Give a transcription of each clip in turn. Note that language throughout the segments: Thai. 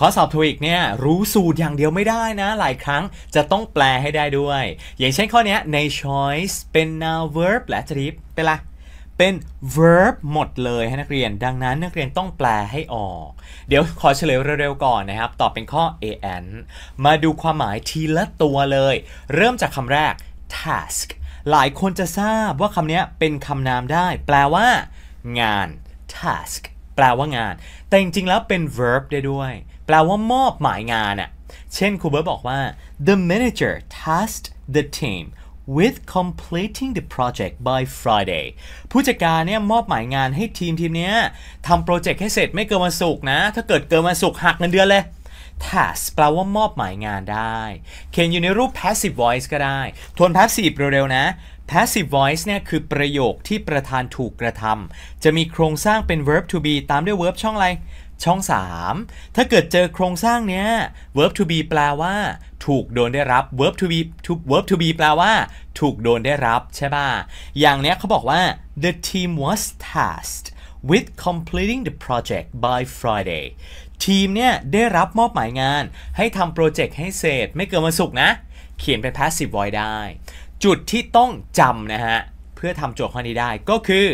ข้อสอบทวิกเนี่ย รู้สูตรอย่างเดียวไม่ได้นะ หลายครั้งจะต้องแปลให้ได้ด้วย อย่างเช่นข้อนี้ใน choice เป็น noun verb และจะรีบ i เป็นอะไรเป็น verb หมดเลยให้นักเรียนดังนั้นนักเรียนต้องแปลให้ออก เดี๋ยวขอเฉลยเร็วๆก่อนนะครับตอบเป็นข้อ a n มาดูความหมายทีละตัวเลย เริ่มจากคำแรก task หลายคนจะทราบว่าคำนี้เป็นคำนามได้ แปลว่า งาน task แปลว่างาน แต่จริงๆแล้วเป็น verb ได้ด้วยแปลว่ามอบหมายงานอะเช่นครูเบิร์ตบอกว่า the manager tasked the team with completing the project by Friday ผู้จัดการเนี่ยมอบหมายงานให้ทีมทีมเนี้ยทำโปรเจกต์ให้เสร็จไม่เกินวันศุกร์นะ ถ้าเกิดเกินวันศุกร์หักเงินเดือนเลย task แปลว่ามอบหมายงานได้ เขียนอยู่ในรูป passive voice ก็ได้ ทวน passive เร็วๆนะ passive voice เนี่ยคือประโยคที่ประธานถูกกระทำ จะมีโครงสร้างเป็น verb to be ตามด้วย verb ช่องอะไรช่อง3ถ้าเกิดเจอโครงสร้างเนี้ย verb to be แปลว่า ถูกโดนได้รับ verb to be to verb to be แปลว่าถูกโดนได้รับใช่ป่ะ อย่างเนี้ยเขาบอกว่า the team was tasked with completing the project by Friday ทีมเนี่ยได้รับมอบหมายงาน ให้ทำโปรเจกต์ให้เสร็จไม่เกินวันศุกร์นะ เขียนเป็น passive voice ได้ จุดที่ต้องจำนะฮะ เพื่อทำโจทย์ข้อนี้ได้ก็คือ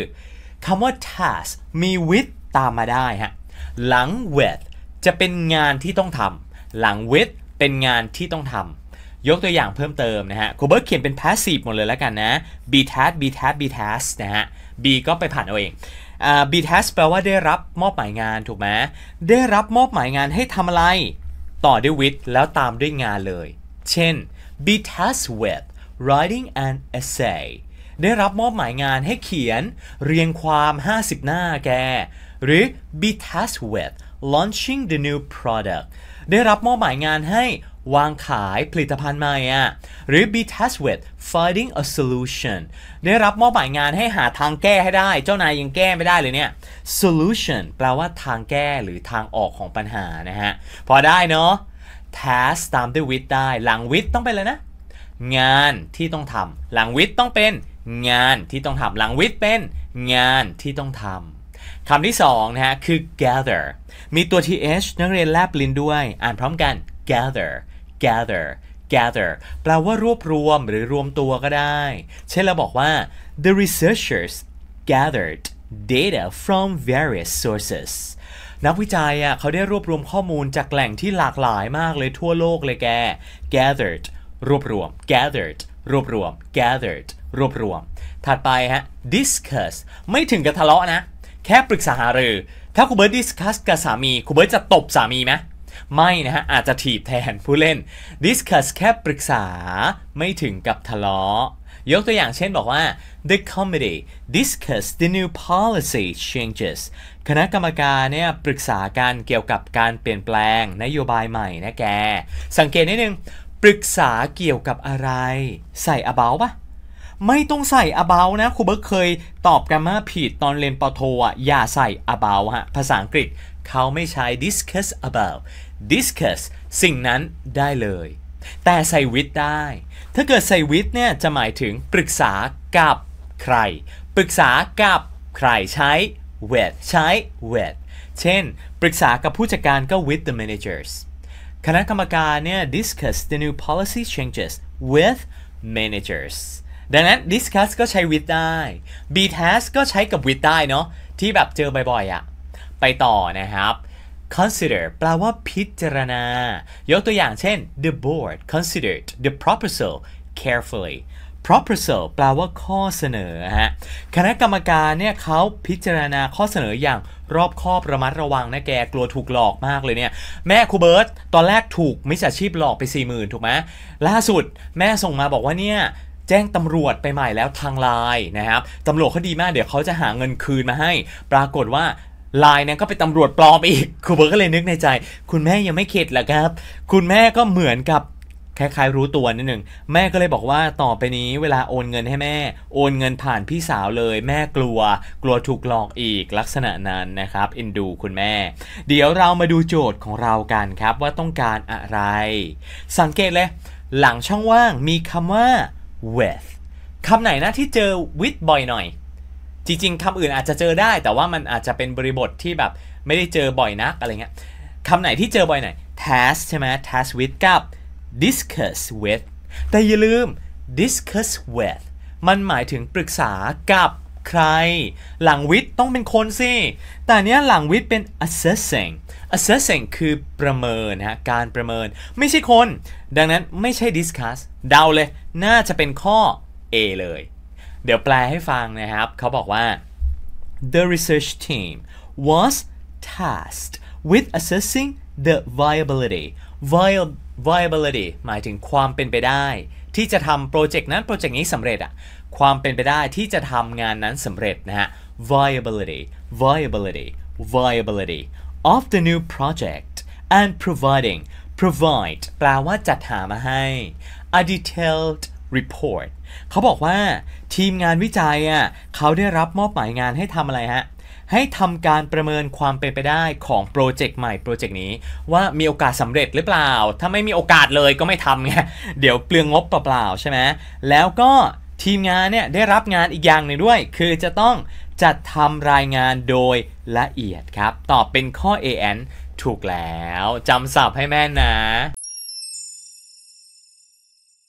คำว่า task มี with ตามมาได้ฮะหลัง with จะเป็นงานที่ต้องทำหลัง with เป็นงานที่ต้องทำยกตัวอย่างเพิ่มเติม นะฮะครูเบิร์ตเขียนเป็น passive หมดเลยแล้วกันนะ be task be task be task นะฮะ be ก็ไปผ่านเอาเอง u be task แปลว่าได้รับมอบหมายงานถูกไหมได้รับมอบหมายงานให้ทำอะไร ต่อด้วย with แล้วตามด้วยงานเลย เช่น be t a s k with writing an essay ได้รับมอบหมายงานให้เขียน เรียงความ 50 หน้าแกหรือ be tasked with launching the new product ได้รับมอบหมายงานให้วางขายผลิตภัณฑ์ใหม่อะหรือ be tasked with finding a solution ได้รับมอบหมายงานให้หาทางแก้ให้ได้ เจ้านายยังแก้ไม่ได้เลยเนี่ย solution แปลว่าทางแก้หรือทางออกของปัญหานะฮะ พอได้เนาะ task ตามด้วย with ได้ หลัง with ต้องเป็นเลยนะ งานที่ต้องทำ หลัง with ต้องเป็น งานที่ต้องทำ หลัง with เป็น งานที่ต้องทำคำที่2นะฮะคือ gather มีตัว th นักเรียนแลบลิ้นด้วย อ่านพร้อมกัน gather gather gather แปลว่ารวบรวมหรือรวมตัวก็ได้ เช่นเราบอกว่า the researchers gathered data from various sources นักวิจัยอ่ะเขาได้รวบรวมข้อมูลจากแหล่งที่หลากหลายมากเลยทั่วโลกเลยแก gathered รวบรวม gathered รวบรวม gathered รวบรวม ถัดไปฮะ discuss ไม่ถึงกับทะเลาะนะแค่ปรึกษาหารือถ้าคุณเบิร์ตดิสคัสกับสามี คุณเบิร์ตจะตบสามีไหมไม่นะฮะ อาจจะถีบแทนผู้เล่น discuss แค่ปรึกษาไม่ถึงกับทะเลาะยกตัวอย่างเช่นบอกว่า the committee discuss the new policy changes คณะกรรมการเนี่ยปรึกษาการเกี่ยวกับการเปลี่ยนแปลง นโยบายใหม่นะแก สังเกตนิดนึงปรึกษาเกี่ยวกับอะไรใส่ about ปะไม่ต้องใส่ about นะครูเบิร์กเคยตอบกรมาผิดตอนเรียนปโทอ่ะ อย่าใส่ about ฮะภาษาอังกฤษเขาไม่ใช้ discuss about discuss สิ่งนั้นได้เลย แต่ใส่ with ได้ ถ้าเกิดใส่ with เนี่ยจะหมายถึงปรึกษากับใคร ปรึกษากับใครใช้ with ใช้ with เช่น ปรึกษากับผู้จัดการก็ with the managers คณะกรรมการเนี่ย discuss the new policy changes with managers ดังนั้น discuss ก็ใช้ with ได้ be task ก็ใช้กับ with ได้เนาะที่แบบเจอบ่อยๆอะ่ะไปต่อนะครับ consider แปลว่าพิจารณา ยกตัวอย่างเช่น the board considered the proposal carefully proposal แปลว่าข้อเสนอฮะคณะกรรมการเนี่ยเขาพิจารณาข้อเสนออย่างรอบคอบระมัดระวังนะแกกลัวถูกหลอกมากเลยเนี่ยแม่ครูเบิร์ตตอนแรกถูกมิจฉาชีพหลอกไป4ี่หมื่นถูกไหมล่าสุดแม่ส่งมาบอกว่าเนี่ยแจ้งตำรวจไปใหม่แล้วทางไลน์นะครับตำรวจเขาดีมากเดี๋ยวเขาจะหาเงินคืนมาให้ ปรากฏว่าลายนี้ยก็เป็นตำรวจปลอมอีกครูเบิร์ตก็เลยนึกในใจ คุณแม่ยังไม่เข็ดหรอครับ คุณแม่ก็เหมือนกับคล้ายๆรู้ตัวนิดหนึ่งแม่ก็เลยบอกว่าต่อไปนี้เวลาโอนเงินให้แม่ โอนเงินผ่านพี่สาวเลย แม่กลัว กลัวถูกหลอกอีกลักษณะนั้นนะครับเอ็นดูคุณแม่ เดี๋ยวเรามาดูโจทย์ของเรากันครับ ว่าต้องการอะไร สังเกตเลย หลังช่องว่างมีคำว่า with คำไหนนะที่เจอ with บ่อยหน่อย จริงๆ คำอื่นอาจจะเจอได้ แต่ว่ามันอาจจะเป็นบริบทที่แบบ ไม่ได้เจอบ่อยนักอะไรเงี้ยคำไหนที่เจอบ่อยหน่อย task ใช่ไหม task with กับ discuss with แต่อย่าลืม discuss with มันหมายถึงปรึกษากับใครหลังวิทย์ต้องเป็นคนสิ แต่เนี้ยหลังวิทย์เป็น assessing assessing คือประเมินฮะ การประเมินไม่ใช่คน ดังนั้นไม่ใช่ discuss เดาเลย น่าจะเป็นข้อ A เลย เดี๋ยวแปลให้ฟังนะครับ เขาบอกว่า the research team was tasked with assessing the viability Vi- viability หมายถึงความเป็นไปได้ที่จะทำโปรเจกต์นั้น โปรเจกต์นี้สำเร็จอะความเป็นไปได้ที่จะทำงานนั้นสำเร็จนะฮะ viability viability viability of the new project and providing provide แปลว่าจัดหามาให้ a detailed Report เขาบอกว่าทีมงานวิจัยอ่ะเขาได้รับมอบหมายงานให้ทำอะไรฮะให้ทำการประเมินความเป็นไปได้ของโปรเจกต์ใหม่โปรเจกต์นี้ ว่ามีโอกาสสำเร็จหรือเปล่า ถ้าไม่มีโอกาสเลยก็ไม่ทำไงเดี๋ยวเปลืองงบเปล่าใช่ไหมแล้วก็ทีมงานเนี่ยได้รับงานอีกอย่างหนึ่งด้วย คือจะต้องจัดทำรายงานโดยละเอียดครับตอบเป็นข้อ AN ถูกแล้วจำศัพท์ให้แม่นนะ